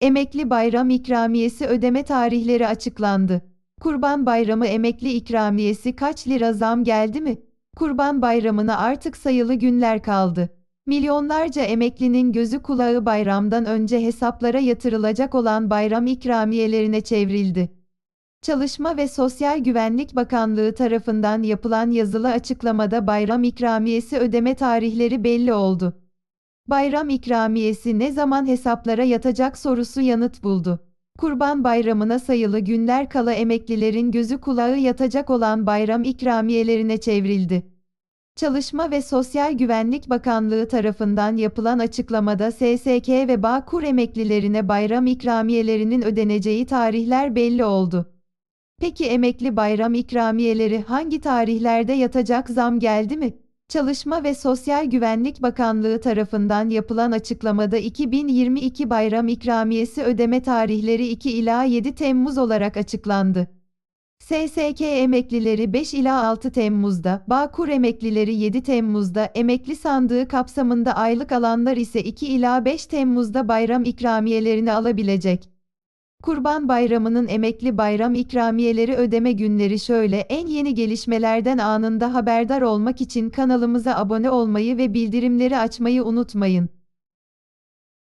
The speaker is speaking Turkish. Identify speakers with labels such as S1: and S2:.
S1: Emekli Bayram İkramiyesi ödeme tarihleri açıklandı. Kurban Bayramı emekli ikramiyesi kaç lira zam geldi mi? Kurban Bayramı'na artık sayılı günler kaldı. Milyonlarca emeklinin gözü kulağı bayramdan önce hesaplara yatırılacak olan bayram ikramiyelerine çevrildi. Çalışma ve Sosyal Güvenlik Bakanlığı tarafından yapılan yazılı açıklamada bayram ikramiyesi ödeme tarihleri belli oldu. Bayram ikramiyesi ne zaman hesaplara yatacak sorusu yanıt buldu. Kurban Bayramı'na sayılı günler kala emeklilerin gözü kulağı yatacak olan bayram ikramiyelerine çevrildi. Çalışma ve Sosyal Güvenlik Bakanlığı tarafından yapılan açıklamada SSK ve Bağkur emeklilerine bayram ikramiyelerinin ödeneceği tarihler belli oldu. Peki emekli bayram ikramiyeleri hangi tarihlerde yatacak zam geldi mi? Çalışma ve Sosyal Güvenlik Bakanlığı tarafından yapılan açıklamada 2022 bayram ikramiyesi ödeme tarihleri 2 ila 7 Temmuz olarak açıklandı. SSK emeklileri 5 ila 6 Temmuz'da, Bağkur emeklileri 7 Temmuz'da, emekli sandığı kapsamında aylık alanlar ise 2 ila 5 Temmuz'da bayram ikramiyelerini alabilecek. Kurban Bayramı'nın emekli bayram ikramiyeleri ödeme günleri şöyle en yeni gelişmelerden anında haberdar olmak için kanalımıza abone olmayı ve bildirimleri açmayı unutmayın.